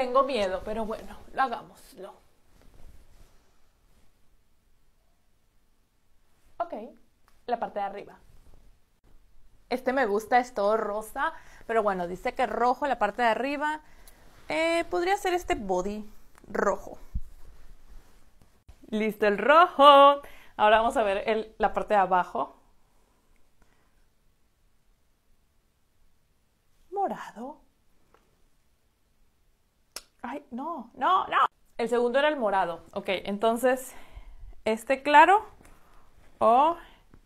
Tengo miedo, pero bueno, hagámoslo. Ok, la parte de arriba. Este me gusta, es todo rosa, pero bueno, dice que rojo la parte de arriba. Eh, podría ser este body rojo. Listo el rojo. Ahora vamos a ver la parte de abajo. Morado. Ay, no, no, no. El segundo era el morado. Ok, entonces, este claro o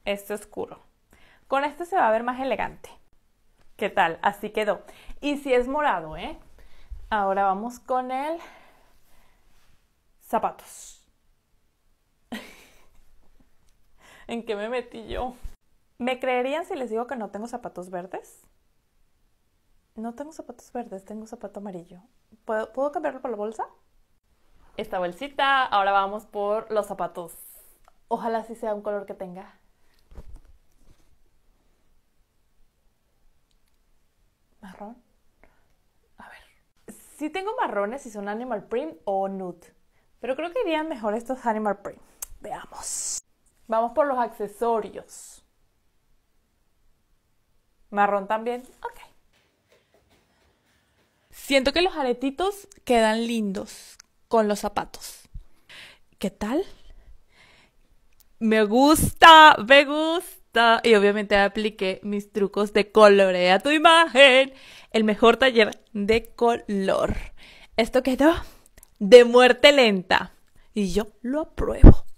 este oscuro. Con este se va a ver más elegante. ¿Qué tal? Así quedó. Y si es morado, ¿eh? Ahora vamos con el zapatos. ¿En qué me metí yo? ¿Me creerían si les digo que no tengo zapatos verdes? no tengo zapatos verdes, tengo zapato amarillo. ¿Puedo, cambiarlo por la bolsa? Esta bolsita, ahora vamos por los zapatos. Ojalá sí sea un color que tenga. ¿Marrón? A ver. Sí tengo marrones si son animal print o nude. Pero creo que irían mejor estos animal print. Veamos. Vamos por los accesorios. Marrón también. Ok. Siento que los aretitos quedan lindos con los zapatos. ¿Qué tal? Me gusta, me gusta. Y obviamente apliqué mis trucos de a tu imagen. El mejor taller de color. Esto quedó de muerte lenta. Y yo lo apruebo.